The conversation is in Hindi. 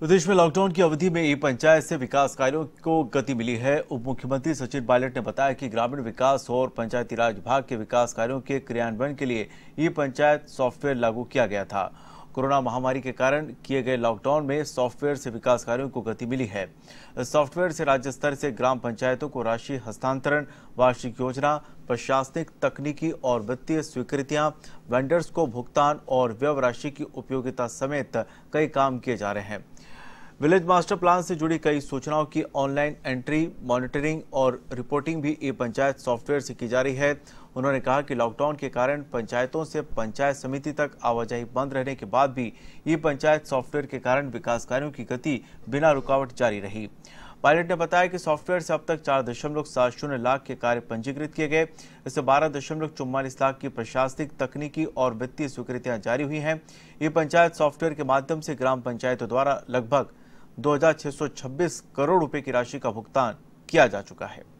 प्रदेश में लॉकडाउन की अवधि में ई पंचायत से विकास कार्यों को गति मिली है उप मुख्यमंत्री सचिन पायलट ने बताया कि ग्रामीण विकास और पंचायती राज विभाग के विकास कार्यों के क्रियान्वयन के लिए ई पंचायत सॉफ्टवेयर लागू किया गया था कोरोना महामारी के कारण किए गए लॉकडाउन में सॉफ्टवेयर से विकास कार्यों को गति मिली है सॉफ्टवेयर से राज्य स्तर से ग्राम पंचायतों को राशि हस्तांतरण वार्षिक योजना प्रशासनिक तकनीकी और वित्तीय स्वीकृतियां वेंडर्स को भुगतान और व्यव राशि की उपयोगिता समेत कई काम किए जा रहे हैं विलेज मास्टर प्लान से जुड़ी कई सूचनाओं की ऑनलाइन एंट्री मॉनिटरिंग और रिपोर्टिंग भी ई पंचायत सॉफ्टवेयर से की जा रही है उन्होंने कहा कि लॉकडाउन के कारण पंचायतों से पंचायत समिति तक आवाजाही बंद रहने के बाद भी ई पंचायत सॉफ्टवेयर के कारण विकास कार्यों की गति बिना रुकावट जारी रही पायलट ने बताया कि सॉफ्टवेयर से अब तक चार दशमलव सात शून्य लाख के कार्य पंजीकृत किए गए इससे बारह दशमलव चौवालीस लाख की प्रशासनिक तकनीकी और वित्तीय स्वीकृतियां जारी हुई हैं ये पंचायत सॉफ्टवेयर के माध्यम से ग्राम पंचायतों द्वारा लगभग दो करोड़ रुपए की राशि का भुगतान किया जा चुका है